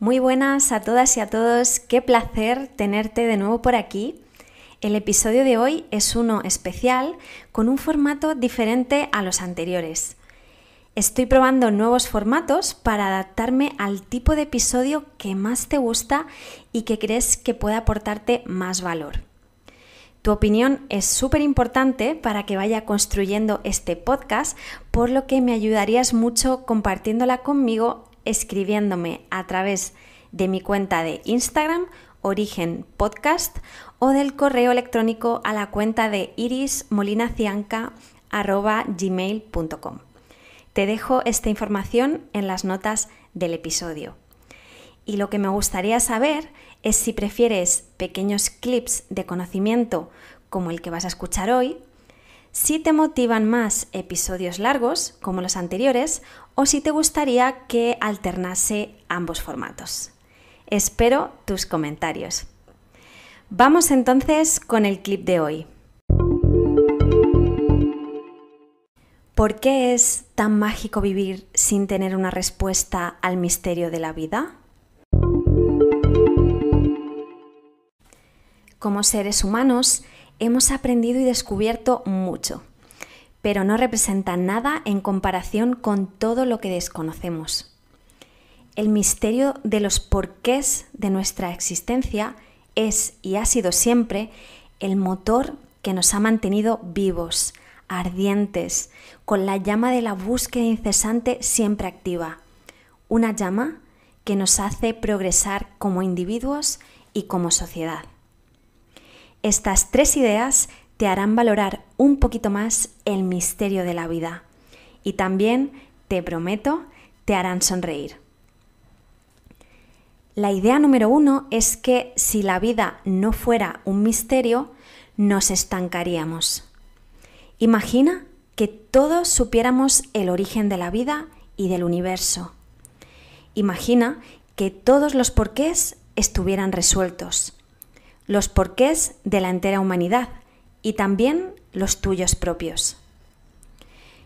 Muy buenas a todas y a todos, qué placer tenerte de nuevo por aquí. El episodio de hoy es uno especial con un formato diferente a los anteriores. Estoy probando nuevos formatos para adaptarme al tipo de episodio que más te gusta y que crees que pueda aportarte más valor. Tu opinión es súper importante para que vaya construyendo este podcast, por lo que me ayudarías mucho compartiéndola conmigo escribiéndome a través de mi cuenta de Instagram, Origen Podcast, o del correo electrónico a la cuenta de irismolinacianca.gmail.com. Te dejo esta información en las notas del episodio. Y lo que me gustaría saber es si prefieres pequeños clips de conocimiento como el que vas a escuchar hoy, si te motivan más episodios largos, como los anteriores, o si te gustaría que alternase ambos formatos. Espero tus comentarios. Vamos entonces con el clip de hoy. ¿Por qué es tan mágico vivir sin tener una respuesta al misterio de la vida? Como seres humanos, hemos aprendido y descubierto mucho, pero no representa nada en comparación con todo lo que desconocemos. El misterio de los porqués de nuestra existencia es y ha sido siempre el motor que nos ha mantenido vivos, ardientes, con la llama de la búsqueda incesante siempre activa. Una llama que nos hace progresar como individuos y como sociedad. Estas tres ideas te harán valorar un poquito más el misterio de la vida y también, te prometo, te harán sonreír. La idea número uno es que si la vida no fuera un misterio, nos estancaríamos. Imagina que todos supiéramos el origen de la vida y del universo. Imagina que todos los porqués estuvieran resueltos los porqués de la entera humanidad y también los tuyos propios.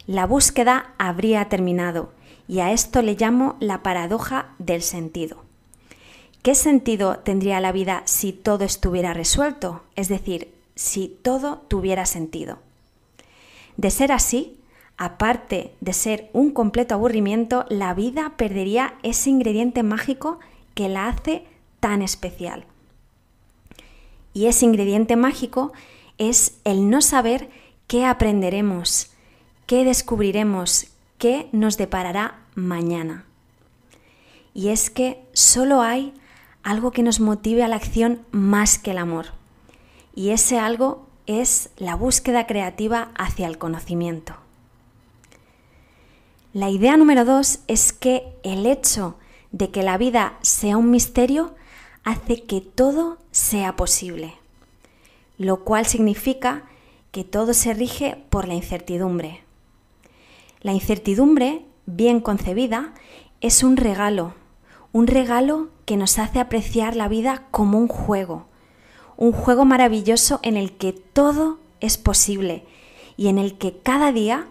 La búsqueda habría terminado y a esto le llamo la paradoja del sentido. ¿Qué sentido tendría la vida si todo estuviera resuelto? Es decir, si todo tuviera sentido. De ser así, aparte de ser un completo aburrimiento, la vida perdería ese ingrediente mágico que la hace tan especial y ese ingrediente mágico es el no saber qué aprenderemos, qué descubriremos, qué nos deparará mañana. Y es que solo hay algo que nos motive a la acción más que el amor. Y ese algo es la búsqueda creativa hacia el conocimiento. La idea número dos es que el hecho de que la vida sea un misterio hace que todo sea posible, lo cual significa que todo se rige por la incertidumbre. La incertidumbre, bien concebida, es un regalo, un regalo que nos hace apreciar la vida como un juego, un juego maravilloso en el que todo es posible y en el que cada día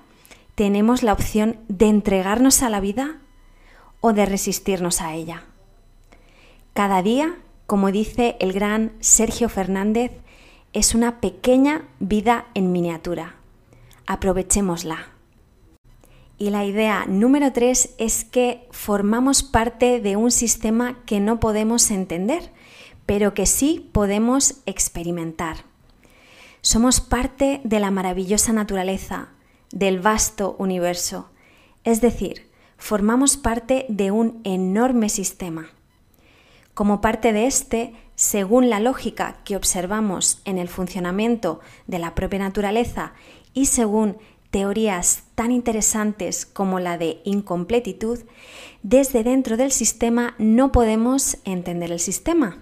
tenemos la opción de entregarnos a la vida o de resistirnos a ella. Cada día, como dice el gran Sergio Fernández, es una pequeña vida en miniatura. Aprovechémosla. Y la idea número tres es que formamos parte de un sistema que no podemos entender, pero que sí podemos experimentar. Somos parte de la maravillosa naturaleza, del vasto universo, es decir, formamos parte de un enorme sistema. Como parte de este, según la lógica que observamos en el funcionamiento de la propia naturaleza y según teorías tan interesantes como la de incompletitud, desde dentro del sistema no podemos entender el sistema.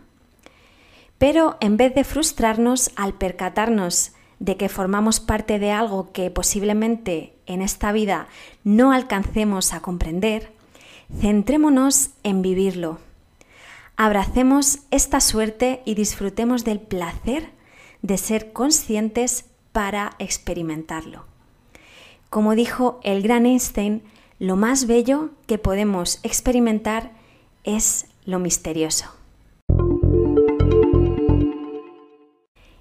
Pero en vez de frustrarnos al percatarnos de que formamos parte de algo que posiblemente en esta vida no alcancemos a comprender, centrémonos en vivirlo Abracemos esta suerte y disfrutemos del placer de ser conscientes para experimentarlo. Como dijo el gran Einstein, lo más bello que podemos experimentar es lo misterioso.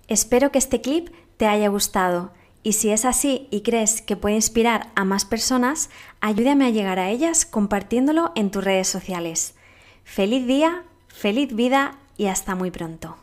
Espero que este clip te haya gustado y si es así y crees que puede inspirar a más personas, ayúdame a llegar a ellas compartiéndolo en tus redes sociales. ¡Feliz día! Feliz vida y hasta muy pronto.